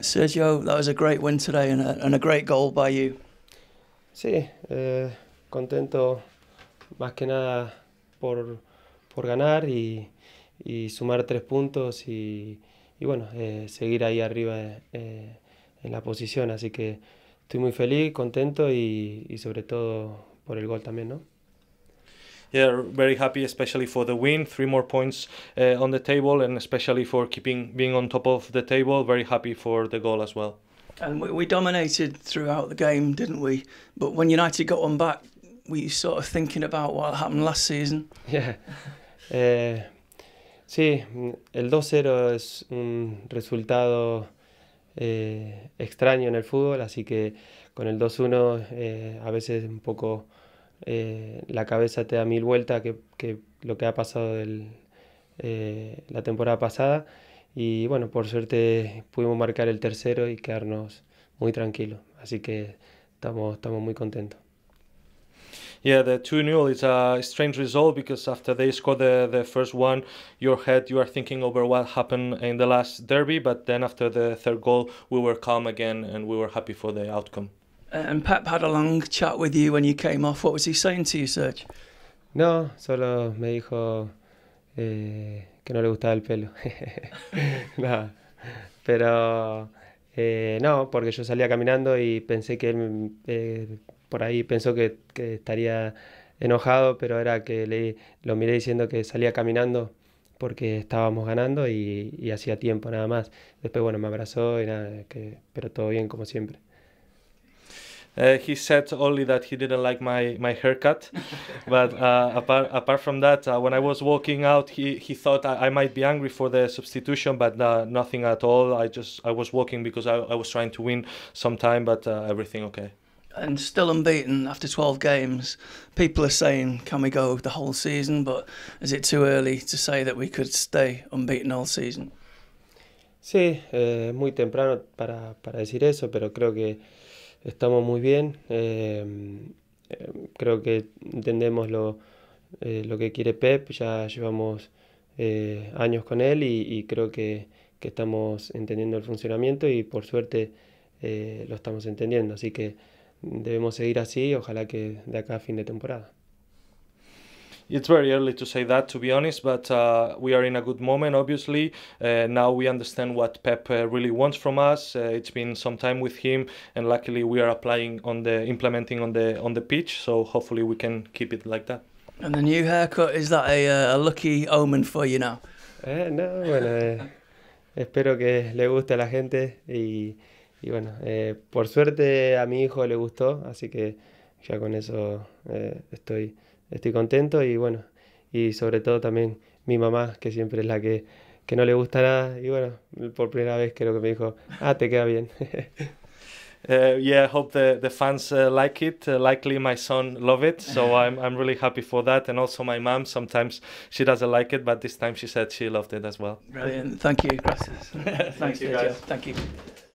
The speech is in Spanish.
Sergio, that was a great win today and a, and a great goal by you. Sí, eh, contento más que nada por, por ganar y, sumar tres puntos y, bueno, eh, seguir ahí arriba eh, en la posición. Así que estoy muy feliz, contento y, y sobre todo por el gol también, ¿no? yeah, very happy, especially for the win, three more points uh, on the table, and especially for keeping being on top of the table. Very happy for the goal as well. And we, we dominated throughout the game, didn't we? But when United got one back, were you sort of thinking about what happened last season? Yeah. Uh, sí, el 2-0 es un resultado eh, extraño en el fútbol, así que con el 2-1 eh, a veces un poco Eh, la cabeza te da mil vueltas que, que lo que ha pasado del, eh, la temporada pasada. Y bueno, por suerte pudimos marcar el tercero y quedarnos muy tranquilos. Así que estamos, estamos muy contentos. Yeah, the 2 0 is a strange result because after they scored the, the first one, your head, you are thinking over what happened in the last derby, but then after the third goal, we were calm again and we were happy for the outcome. Uh, and Pep had a long chat with you when you came off. What was he Serge? No, solo me dijo eh, que no le gustaba el pelo. pero eh, no, porque yo salía caminando y pensé que él eh, por ahí pensó que, estaría enojado, pero era que le, lo miré diciendo que salía caminando porque estábamos ganando y, hacía tiempo nada más. Después, bueno, me abrazó y nada, pero todo bien como siempre. Uh, he said only that he didn't like my, my haircut. but uh, apart, apart from that, uh, when I was walking out, he, he thought I, I might be angry for the substitution, but uh, nothing at all. I just I was walking because I, I was trying to win some time, but uh, everything okay. And still unbeaten after 12 games. People are saying, can we go the whole season? But is it too early to say that we could stay unbeaten all season? Sí, eh, muy temprano para, para decir eso, pero creo que. estamos muy bien. Eh, eh, creo que entendemos eh, lo, que quiere Pep, ya llevamos años con él y, creo que, que, estamos entendiendo el funcionamiento y por suerte lo estamos entendiendo. Así que debemos seguir así, ojalá que de acá a fin de temporada. it's very early to say that, to be honest, but uh, we are in a good moment, obviously. Uh, now we understand what Pep uh, really wants from us. Uh, it's been some time with him, and luckily we are applying on the implementing on the on the pitch. So hopefully we can keep it like that. And the new haircut is that a, uh, a lucky omen for you now? Eh, no, bueno, eh, espero que le guste a la gente y, y bueno, eh, por suerte a mi hijo le gustó, así que ya con eso estoy. estoy contento y bueno, y sobre todo también mi mamá, que siempre es la que, que no le gusta nada, y bueno, por primera vez creo que me dijo, ah, te queda bien. Uh, yeah, I hope the, the fans uh, like it. Uh, likely, my son love it, so I'm, I'm really happy for that. And also, my mom sometimes she doesn't like it, but this time she said she loved it as well. Brilliant, thank you, gracias. Thanks, Thank you, guys. Thank you.